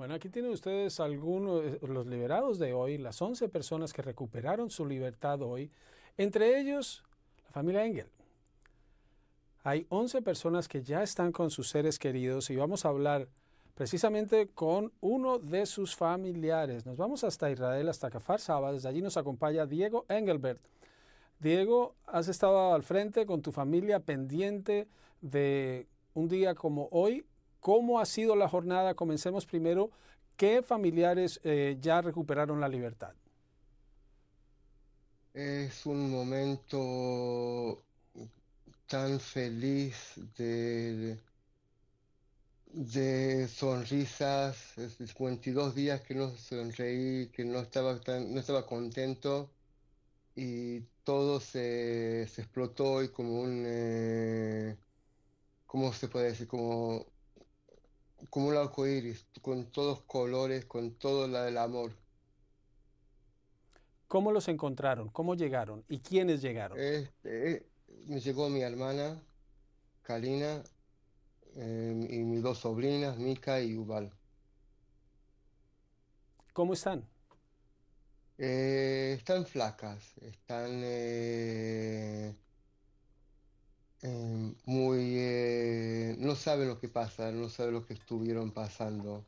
Bueno, aquí tienen ustedes algunos, eh, los liberados de hoy, las 11 personas que recuperaron su libertad hoy, entre ellos la familia Engel. Hay 11 personas que ya están con sus seres queridos y vamos a hablar precisamente con uno de sus familiares. Nos vamos hasta Israel, hasta Cafar Saba. Desde allí nos acompaña Diego Engelbert. Diego, has estado al frente con tu familia pendiente de un día como hoy ¿Cómo ha sido la jornada? Comencemos primero. ¿Qué familiares eh, ya recuperaron la libertad? Es un momento tan feliz de, de sonrisas, 52 días que no sonreí, que no estaba, no estaba contento y todo se, explotó y como un, eh, ¿cómo se puede decir? Como como un arco iris, con todos colores, con todo la del amor. ¿Cómo los encontraron? ¿Cómo llegaron? ¿Y quiénes llegaron? Este, me llegó mi hermana, Kalina, em, y mis dos sobrinas, Mika y Ubal. ¿Cómo están? Eh, están flacas, están eh, Em, muy... Eh, no saben lo que pasa, no saben lo que estuvieron pasando.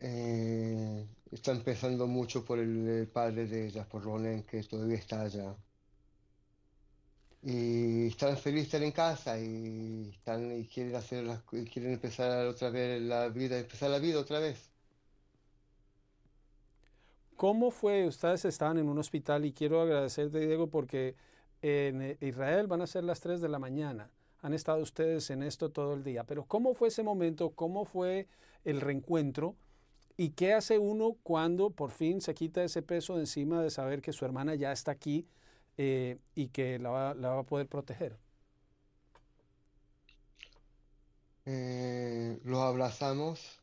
Eh, están pensando mucho por el, padre de ellas, por Ronen, que todavía está allá. Y están felices estar en casa y, están, quieren, hacer las, y quieren empezar otra vez la vida, empezar la vida otra vez. ¿Cómo fue? Ustedes estaban en un hospital y quiero agradecerte, Diego, porque en eh, Israel van a ser las 3 de la mañana. Han estado ustedes en esto todo el día. Pero ¿cómo fue ese momento? ¿Cómo fue el reencuentro? ¿Y qué hace uno cuando por fin se quita ese peso de encima de saber que su hermana ya está aquí eh, y que la va, a poder proteger? Eh, lo abrazamos,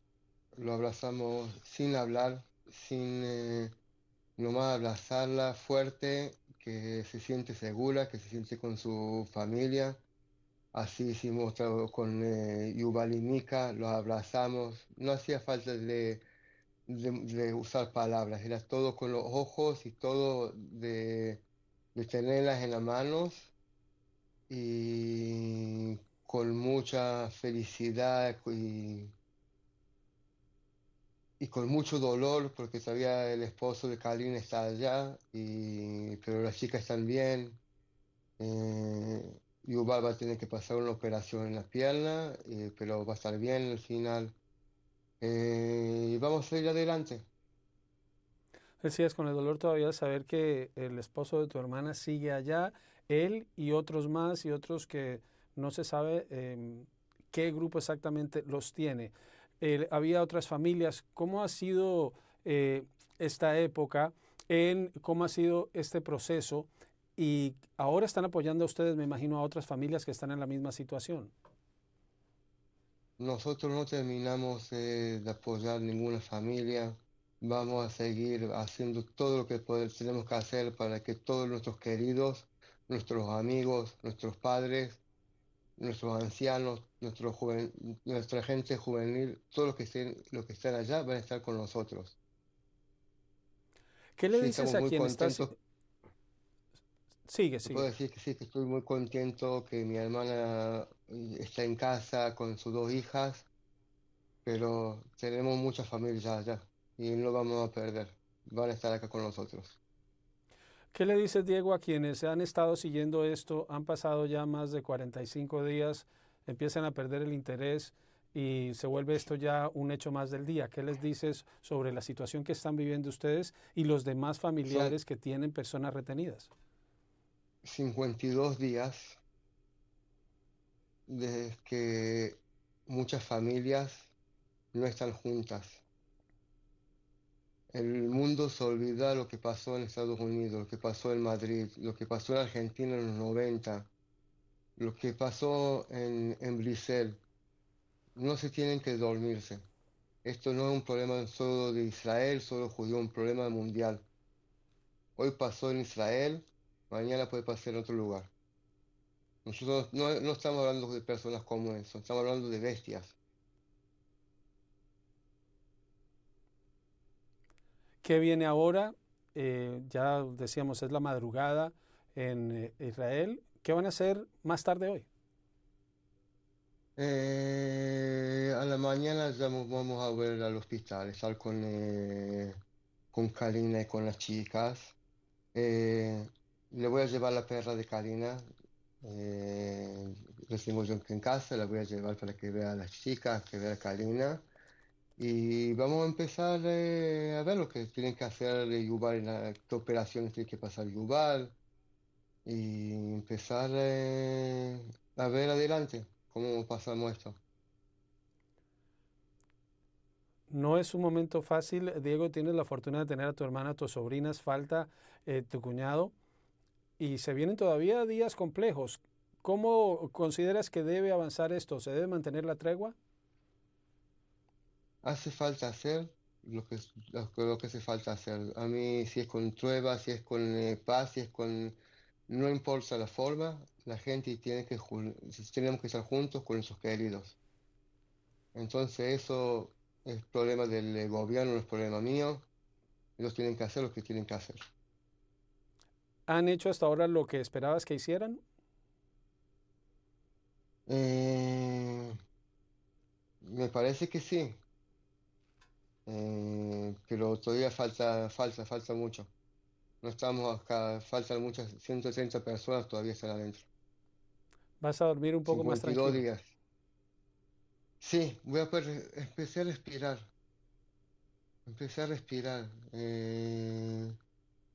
lo abrazamos sin hablar, sin, nomás abrazarla fuerte, que se siente segura, que se siente con su familia. Así hicimos con eh, Yuval y Mika, los abrazamos. No hacía falta de, de, usar palabras, era todo con los ojos y todo de, de tenerlas en las manos y con mucha felicidad y y con mucho dolor porque todavía el esposo de Karin está allá, y, pero las chicas están bien. Eh, y Yuval va a tener que pasar una operación en la pierna, eh, pero va a estar bien al final. Eh, y vamos a ir adelante. Decías con el dolor todavía saber que el esposo de tu hermana sigue allá, él y otros más y otros que no se sabe em, qué grupo exactamente los tiene había otras familias. ¿Cómo ha sido eh, esta época? En ¿Cómo ha sido este proceso? Y ahora están apoyando a ustedes, me imagino, a otras familias que están en la misma situación. Nosotros no terminamos de apoyar ninguna familia. Vamos a seguir haciendo todo lo que tenemos que hacer para que todos nuestros queridos, nuestros amigos, nuestros padres nuestros ancianos, nuestro nuestra gente juvenil, todos los que, estén, los que están allá van a estar con nosotros. ¿Qué le dices a quien está... Sigue, sigue. Puedo decir que sí, que estoy muy contento, que mi hermana eh, está en casa con sus dos hijas, pero tenemos mucha familia allá y no vamos a perder. Van a estar acá con nosotros. ¿Qué le dices, Diego, a quienes han estado siguiendo esto? Han pasado ya más de 45 días, empiezan a perder el interés y se vuelve esto ya un hecho más del día. ¿Qué les dices sobre la situación que están viviendo ustedes y los demás familiares que tienen personas retenidas? 52 días desde que muchas familias no están juntas el mundo se olvida lo que pasó en Estados Unidos, lo que pasó en Madrid, lo que pasó en Argentina en los 90, lo que pasó en, en Brisel. No se tienen que dormirse. Esto no es un problema solo de Israel, solo judío, un problema mundial. Hoy pasó en Israel, mañana puede pasar en otro lugar. Nosotros no, no estamos hablando de personas comunes, estamos hablando de bestias. ¿Qué viene ahora? Eh, ya decíamos, es la madrugada en eh, Israel. ¿Qué van a hacer más tarde hoy? Eh, a la mañana vamos a ver al hospital, estar con, con Karina y con las chicas. le voy a llevar la perra de Karina. Eh, decimos en casa, la voy a llevar para que vea a las chicas, que vea a Karina. Y vamos a empezar eh, a ver lo que tienen que hacer de Yuval, en qué operaciones tiene que pasar Yuval, y empezar eh, a ver adelante cómo pasamos esto. No es un momento fácil. Diego, tienes la fortuna de tener a tu hermana, a tus sobrinas, falta eh, tu cuñado. Y se vienen todavía días complejos. ¿Cómo consideras que debe avanzar esto? ¿Se debe mantener la tregua? hace falta hacer lo que, lo, que hace falta hacer. A mí, si es con pruebas, si es con eh, Paz, si es con. No importa la forma, la gente tiene que tenemos que estar juntos con nuestros queridos. Entonces, eso es problema del eh, gobierno, no es problema mío. Ellos tienen que hacer lo que tienen que hacer. ¿Han hecho hasta ahora lo que esperabas que hicieran? Eh, me parece que sí. Eh, pero todavía falta, falta, falta mucho. No estamos acá, faltan muchas, 130 personas todavía están adentro. ¿Vas a dormir un poco más tranquilo? Sí, voy a poder, a respirar. Empecé a respirar. Eh,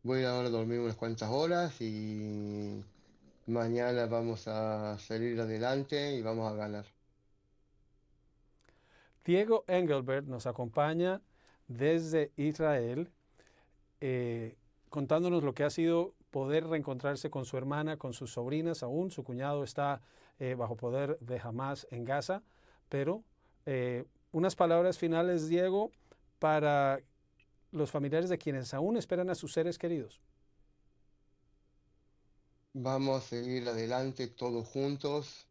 voy ahora a dormir unas cuantas horas y mañana vamos a salir adelante y vamos a ganar. Diego Engelbert nos acompaña desde Israel, eh, contándonos lo que ha sido poder reencontrarse con su hermana, con sus sobrinas aún. Su cuñado está eh, bajo poder de Hamas en Gaza. Pero eh, unas palabras finales, Diego, para los familiares de quienes aún esperan a sus seres queridos. Vamos a seguir adelante todos juntos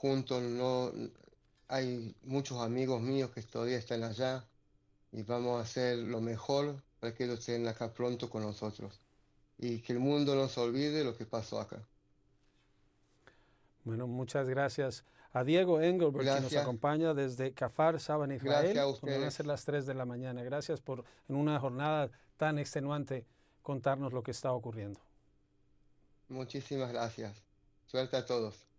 juntos, no, hay muchos amigos míos que todavía están allá y vamos a hacer lo mejor para que ellos estén acá pronto con nosotros y que el mundo no se olvide lo que pasó acá. Bueno, muchas gracias a Diego Engelberg que nos acompaña desde Cafar, Saban, Israel. Gracias a Van las de la mañana. Gracias por en una jornada tan extenuante contarnos lo que está ocurriendo. Muchísimas gracias. Suerte a todos.